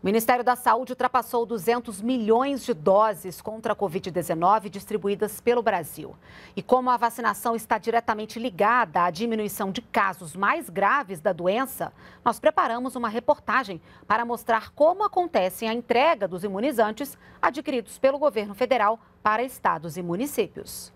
O Ministério da Saúde ultrapassou 200 milhões de doses contra a Covid-19 distribuídas pelo Brasil. E como a vacinação está diretamente ligada à diminuição de casos mais graves da doença, nós preparamos uma reportagem para mostrar como acontece a entrega dos imunizantes adquiridos pelo governo federal para estados e municípios.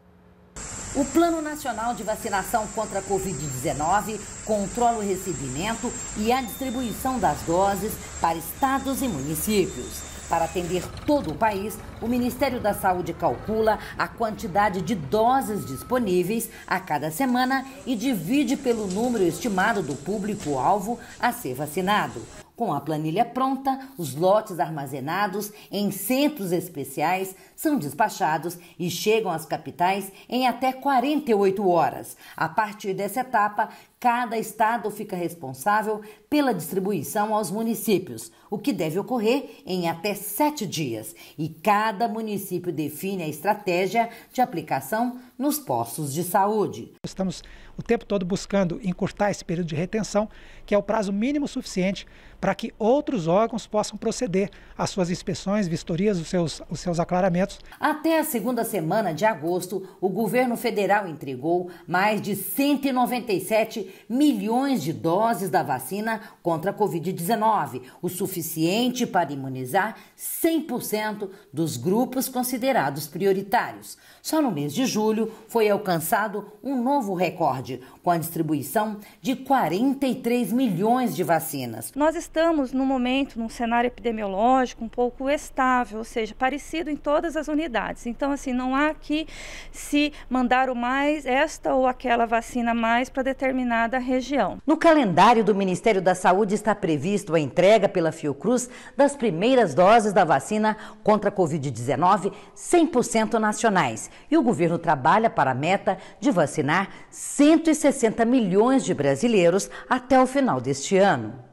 O Plano Nacional de Vacinação contra a Covid-19 controla o recebimento e a distribuição das doses para estados e municípios. Para atender todo o país, o Ministério da Saúde calcula a quantidade de doses disponíveis a cada semana e divide pelo número estimado do público-alvo a ser vacinado. Com a planilha pronta, os lotes armazenados em centros especiais são despachados e chegam às capitais em até 48 horas. A partir dessa etapa, cada estado fica responsável pela distribuição aos municípios, o que deve ocorrer em até sete dias. E cada município define a estratégia de aplicação nos postos de saúde. Estamos o tempo todo buscando encurtar esse período de retenção, que é o prazo mínimo suficiente para que outros órgãos possam proceder às suas inspeções, vistorias, os seus, os seus aclaramentos. Até a segunda semana de agosto, o governo federal entregou mais de 197 milhões de doses da vacina contra a Covid-19, o suficiente para imunizar 100% dos grupos considerados prioritários. Só no mês de julho foi alcançado um novo recorde, com a distribuição de 43 milhões de vacinas. Nós estamos no momento num cenário epidemiológico um pouco estável, ou seja, parecido em todas as unidades. Então, assim, não há que se mandar o mais esta ou aquela vacina mais para determinada região. No calendário do Ministério da Saúde está previsto a entrega pela Fiocruz das primeiras doses da vacina contra a Covid-19 100% nacionais. E o governo trabalha para a meta de vacinar 160 milhões de brasileiros até o final deste ano.